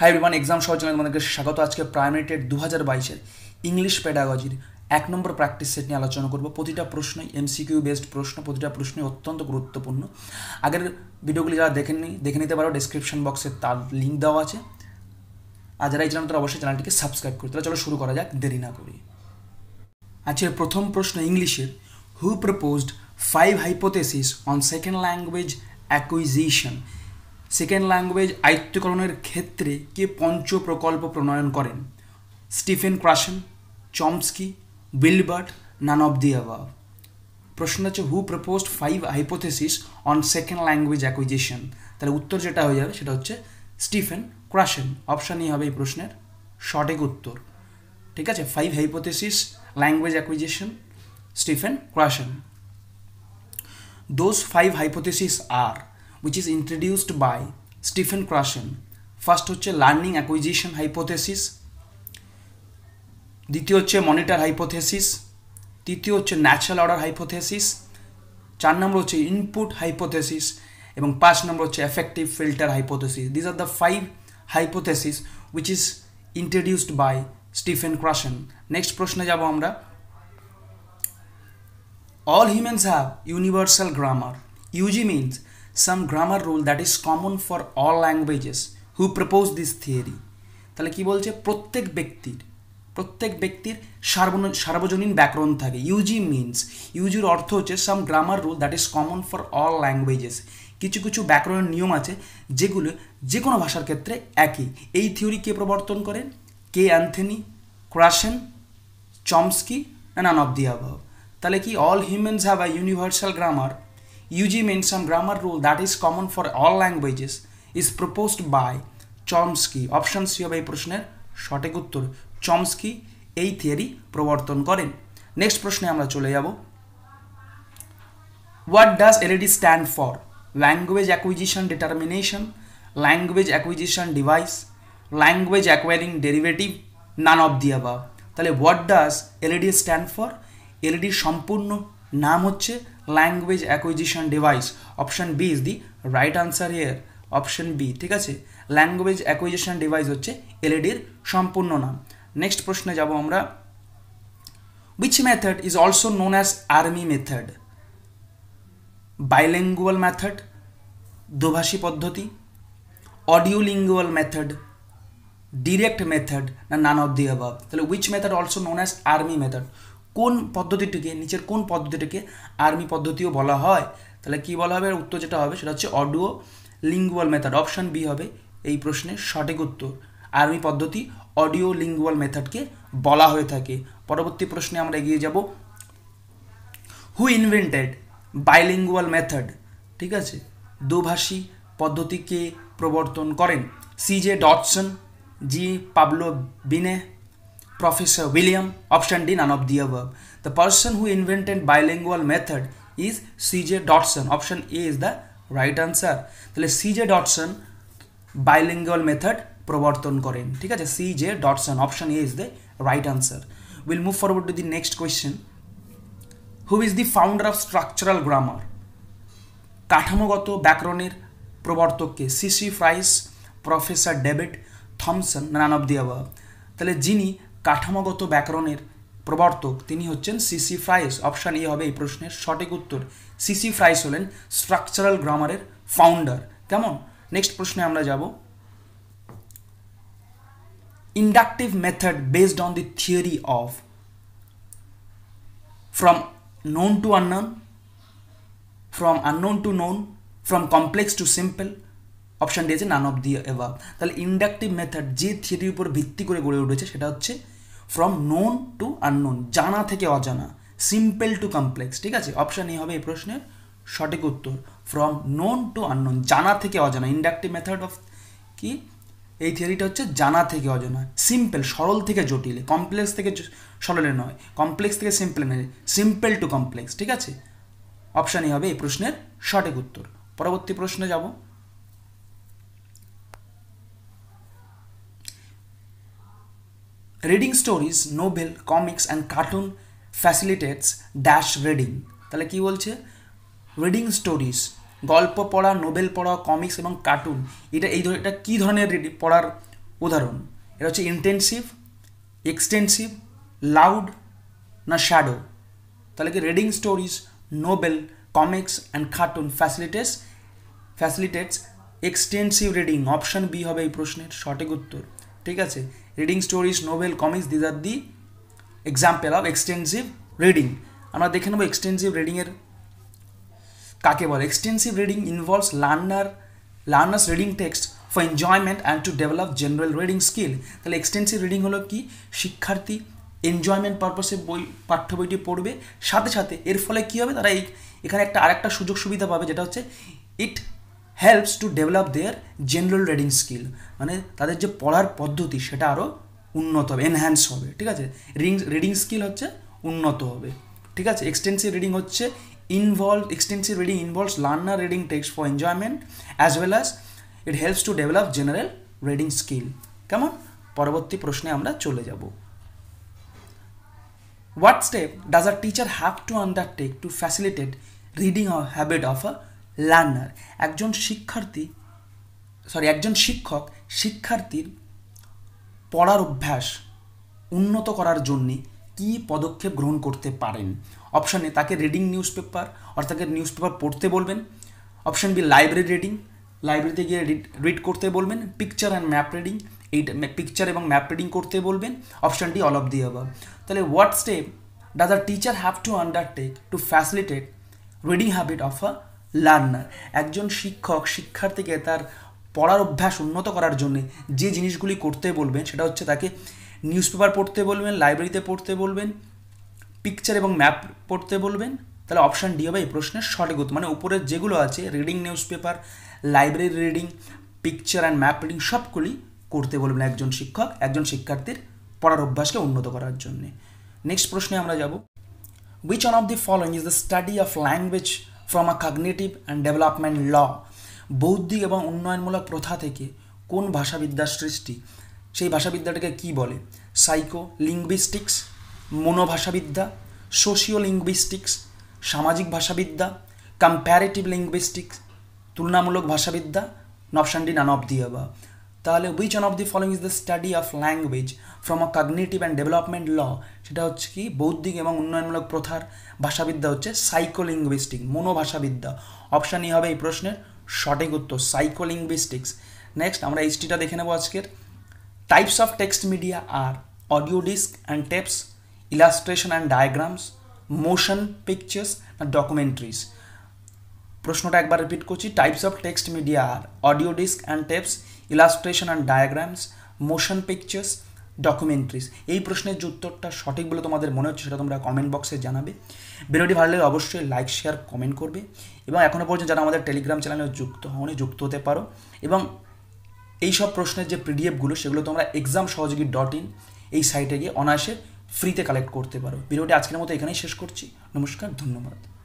Hi everyone exam সহ জানাই তোমাদেরকে স্বাগত আজকে প্রাইমারি টেট দু হাজার বাইশের ইংলিশ প্যাডাগজির এক নম্বর প্র্যাকটিস সেট নিয়ে আলোচনা করবো প্রতিটা প্রশ্নই এমসিকিউ বেসড প্রশ্ন প্রতিটা প্রশ্নই অত্যন্ত গুরুত্বপূর্ণ আগের ভিডিওগুলি যারা দেখেননি দেখে নিতে পারো ডিসক্রিপশন বক্সে তার লিঙ্ক দেওয়া আছে আর যারা এই চ্যানেল তারা অবশ্যই চ্যানেলটিকে সাবস্ক্রাইব করি তাহলে চলো শুরু করা যাক দেরি না করি আজকের প্রথম প্রশ্ন ইংলিশের who proposed five hypothesis on second language acquisition second language আয়ত্তকরণের ক্ষেত্রে কে পঞ্চ প্রকল্প প্রণয়ন করেন স্টিফেন ক্রাশন চমস্কি বিলবার্ট নান অব দি অ্যাভ প্রশ্ন হচ্ছে who proposed five hypothesis on second language acquisition তাহলে উত্তর যেটা হয়ে যাবে সেটা হচ্ছে স্টিফেন ক্রাশন অপশানই e হবে এই প্রশ্নের সঠিক উত্তর ঠিক আছে five hypothesis language acquisition Stephen Krashen those five hypothesis are which is introduced by Stephen Krashen first হচ্ছে লার্নিং অ্যাকুইজিশন হাইপোথেসিস দ্বিতীয় হচ্ছে মনিটার হাইপোথেসিস তৃতীয় হচ্ছে ন্যাচারাল অর্ডার হাইপোথেসিস চার নম্বর হচ্ছে ইনপুট হাইপোথেসিস এবং পাঁচ নম্বর হচ্ছে affective filter hypothesis these are the five hypothesis which is introduced by Stephen Krashen next প্রশ্নে যাব আমরা all humans have universal grammar UG means some grammar rule that is common for all languages who propose this theory তাহলে কি বলছে প্রত্যেক ব্যক্তির প্রত্যেক ব্যক্তির সার্বজনীন ব্যাকরণ থাকে ইউজি মিনস ইউজির অর্থ হচ্ছে some grammar rule that is common for all languages কিছু কিছু ব্যাকরণের নিয়ম আছে যেগুলো যে কোনো ভাষার ক্ষেত্রে একই এই থিওরি কে প্রবর্তন করে কে Anthony Krashen Chomsky and none of the above তাহলে কি all humans have a universal grammar UG means some grammar rule that is common for all languages is proposed by Chomsky option C হবে এই প্রশ্নের সঠিক উত্তর Chomsky এই theory প্রবর্তন করেন নেক্সট প্রশ্নে আমরা চলে যাব what does LED stand for language acquisition determination language acquisition device language acquiring derivative none of the above তাহলে what does LED stand for LED সম্পূর্ণ নাম হচ্ছে language acquisition device option B is the right answer here option B ঠিক আছে language acquisition device হচ্ছে এলইডির সম্পূর্ণ নাম next প্রশ্নে যাব আমরা which method is also known as army method bilingual method দোভাষী পদ্ধতি audio lingual method direct method না নান অফ দি অ্যাবাব তাহলে which method also known as army method কোন পদ্ধতিটিকে নিচের কোন পদ্ধতিটিকে আর্মি পদ্ধতিও বলা হয় তাহলে কি বলা হবে উত্তর যেটা হবে সেটা হচ্ছে audio lingual method option B হবে এই প্রশ্নের সঠিক উত্তর আর্মি পদ্ধতি অডিও লিঙ্গুয়াল মেথডকে বলা হয়ে থাকে পরবর্তী প্রশ্নে আমরা এগিয়ে যাব হু ইনভেন্টেড বাইলিঙ্গুয়াল মেথড ঠিক আছে দুভাষী পদ্ধতিকে প্রবর্তন করেন C J Dodson G Pablo বিনে Professor William, option D, none of the above. The person who invented bilingual method is C.J. Dodson. Option A is the right answer তাহলে C J Dodson bilingual method প্রবর্তন করেন ঠিক আছে C J Dodson option A is the right answer will move forward to the next question who is the founder of structural grammar কাঠামোগত ব্যাকরণের প্রবর্তককে C C Fries professor David Thomson none of the তাহলে যিনি কাঠামোগত ব্যাকরণের প্রবর্তক তিনি হচ্ছেন সিসি ফ্রাইস অপশান এ হবে এই প্রশ্নের সঠিক উত্তর সিসি ফ্রাইস হলেন স্ট্রাকচারাল গ্রামারের ফাউন্ডার কেমন নেক্সট প্রশ্নে আমরা যাব inductive method based on the theory of from known to unknown, from unknown to known from complex to simple option দিয়েছে নান অফ দি এভাব তাহলে ইন্ডাকটিভ মেথড যে থিয়েটির উপর ভিত্তি করে গড়ে উঠেছে সেটা হচ্ছে ফ্রম নোন টু আননোন জানা থেকে অজানা সিম্পল টু কমপ্লেক্স ঠিক আছে অপশান এ হবে এই প্রশ্নের সঠিক উত্তর ফ্রম নোন টু আননোন জানা থেকে অজানা ইন্ডাকটিভ মেথড অফ কি এই থিওরিটা হচ্ছে জানা থেকে অজানা সিম্পল সরল থেকে জটিল কমপ্লেক্স থেকে সরলে নয় কমপ্লেক্স থেকে সিম্পল নয় সিম্পল টু কমপ্লেক্স ঠিক আছে অপশানই হবে এই প্রশ্নের সঠিক উত্তর পরবর্তী প্রশ্নে যাবো reading stories novel comics and cartoon facilitates dash reading তাহলে কি বলছে রিডিং স্টোরিজ গল্প পড়া নোবেল পড়া কমিক্স এবং কার্টুন এটা এই এটা কী ধরনের পড়ার উদাহরণ এটা হচ্ছে ইন্টেন্সিভ এক্সটেন্সিভ লাউড না শ্যাডো তাহলে কি reading stories novel comics and cartoon facilitates facilitates extensive reading option B হবে এই প্রশ্নের সঠিক উত্তর ঠিক আছে reading stories novel comics these are the example of extensive reading আমরা দেখে নেবো এক্সটেন্সিভ রিডিংয়ের কাকে বলে extensive reading involves learner learners reading text for enjoyment and to develop general reading skill তাহলে এক্সটেন্সিভ রিডিং হলো কি শিক্ষার্থী এনজয়মেন্ট পারপাসে বই পাঠ্য বইটি পড়বে সাথে সাথে এর ফলে কী হবে তারা এই এখানে একটা আরেকটা সুযোগ সুবিধা পাবে যেটা হচ্ছে it helps to develop their general reading skill মানে তাদের যে পড়ার পদ্ধতি সেটা আরও উন্নত হবে এনহ্যান্স হবে ঠিক আছে রিডিং রিডিং স্কিল হচ্ছে উন্নত হবে ঠিক আছে এক্সটেন্সিভ রিডিং হচ্ছে involve extensive reading involves learner reading text for enjoyment as well as it helps to develop general reading skill কেমন পরবর্তী প্রশ্নে আমরা চলে যাব what step does a teacher have to undertake to facilitate reading habit of a learner একজন শিক্ষার্থী sorry একজন শিক্ষক শিক্ষার্থীর পড়ার অভ্যাস উন্নত করার জন্যে কি পদক্ষেপ গ্রহণ করতে পারেন অপশান এ তাকে রিডিং নিউজ পেপার অর্থাৎ তাকে নিউজ পেপার পড়তে বলবেন অপশান বি লাইব্রেরি রিডিং লাইব্রেরিতে গিয়ে রিড করতে বলবেন পিকচার অ্যান্ড ম্যাপ রিডিং এই পিকচার এবং ম্যাপ রিডিং করতে বলবেন option D all of the above তাহলে what step does a teacher have to undertake to facilitate reading habit of a learner একজন শিক্ষক শিক্ষার্থীকে তার পড়ার অভ্যাস উন্নত করার জন্যে যে জিনিসগুলি করতে বলবেন সেটা হচ্ছে তাকে নিউজ পেপার পড়তে বলবেন লাইব্রেরিতে পড়তে বলবেন পিকচার এবং ম্যাপ পড়তে বলবেন তাহলে অপশান ডি হবে এই প্রশ্নের সঠিক মানে উপরের যেগুলো আছে reading newspaper library reading picture and map reading সবগুলি করতে বলবেন একজন শিক্ষক একজন শিক্ষার্থীর পড়ার অভ্যাসকে উন্নত করার জন্যে নেক্সট প্রশ্নে আমরা যাব which one of the following is the study of language from a cognitive and development law বৌদ্ধিক এবং উন্নয়নমূলক প্রথা থেকে কোন ভাষাবিদ্যার সৃষ্টি সেই ভাষাবিদ্যাটাকে কি বলে সাইকো লিঙ্গুইস্টিক্স মনোভাষাবিদ্যা সোশিও লিঙ্গুইস্টিক্স সামাজিক ভাষাবিদ্যা কম্প্যারেটিভ লিঙ্গুইস্টিক্স তুলনামূলক ভাষাবিদ্যা নবসান্ডি নান অব দি তাহলে which one of the following is the study of language from a cognitive and development law সেটা হচ্ছে কি বৌদ্ধিক এবং উন্নয়নমূলক প্রথার ভাষাবিদ্যা হচ্ছে সাইকোলিঙ্গুইস্টিক মনোভাষাবিদ্যা অপশান ই e হবে এই প্রশ্নের সঠিক উত্তর সাইকোলিঙ্গুইস্টিক্স নেক্সট আমরা এইচটিটা দেখে নেবো আজকের types of text media are audio disc and tapes illustration and diagrams motion pictures না ডকুমেন্ট্রিস প্রশ্নটা একবার রিপিট করছি types of text media are audio disc and tapes illustration and diagrams motion pictures documentaries এই প্রশ্নের যে উত্তরটা সঠিক বলে তোমাদের মনে হচ্ছে সেটা তোমরা কমেন্ট বক্সে জানাবে ভিডিওটি ভালো লাগলে অবশ্যই লাইক শেয়ার কমেন্ট করবে এবং এখনও পর্যন্ত যারা আমাদের টেলিগ্রাম চ্যানেলে যুক্ত হওনি যুক্ত হতে পারো এবং এই সব প্রশ্নের যে পিডিএফগুলো সেগুলো তোমরা এক্সাম সহযোগী ডট ইন এই সাইটে গিয়ে অনায়াসে ফ্রিতে কালেক্ট করতে পারো ভিডিওটি আজকের মতো এখানেই শেষ করছি নমস্কার ধন্যবাদ